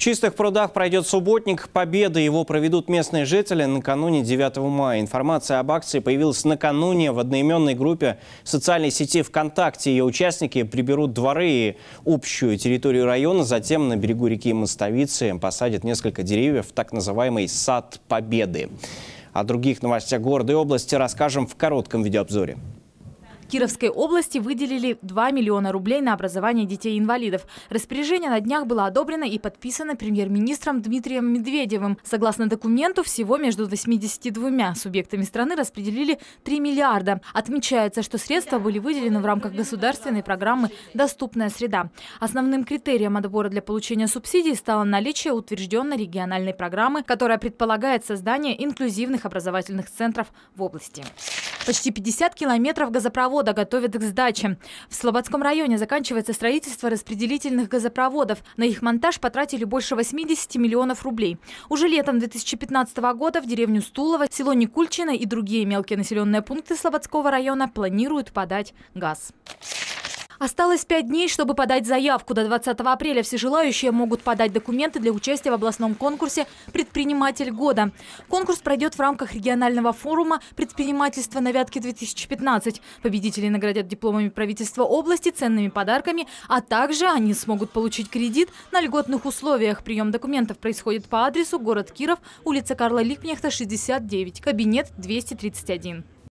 чистых прудах пройдет субботник. Победы его проведут местные жители накануне 9 мая. Информация об акции появилась накануне в одноименной группе социальной сети ВКонтакте. Ее участники приберут дворы и общую территорию района. Затем на берегу реки Мостовицы посадят несколько деревьев в так называемый «Сад Победы». О других новостях города и области расскажем в коротком видеообзоре. Кировской области выделили 2 миллиона рублей на образование детей-инвалидов. Распоряжение на днях было одобрено и подписано премьер-министром Дмитрием Медведевым. Согласно документу, всего между 82 субъектами страны распределили 3 миллиарда. Отмечается, что средства были выделены в рамках государственной программы «Доступная среда». Основным критерием отбора для получения субсидий стало наличие утвержденной региональной программы, которая предполагает создание инклюзивных образовательных центров в области. Почти 50 километров газопровода готовят к сдаче. В Слободском районе заканчивается строительство распределительных газопроводов. На их монтаж потратили больше 80 миллионов рублей. Уже летом 2015 года в деревню Стулово, село Никульчино и другие мелкие населенные пункты Слободского района планируют подать газ. Осталось пять дней, чтобы подать заявку. До 20 апреля все желающие могут подать документы для участия в областном конкурсе «Предприниматель года». Конкурс пройдет в рамках регионального форума «Предпринимательство на Вятке-2015». Победители наградят дипломами правительства области, ценными подарками, а также они смогут получить кредит на льготных условиях. Прием документов происходит по адресу город Киров, улица Карла Липнехта, 69, кабинет 231.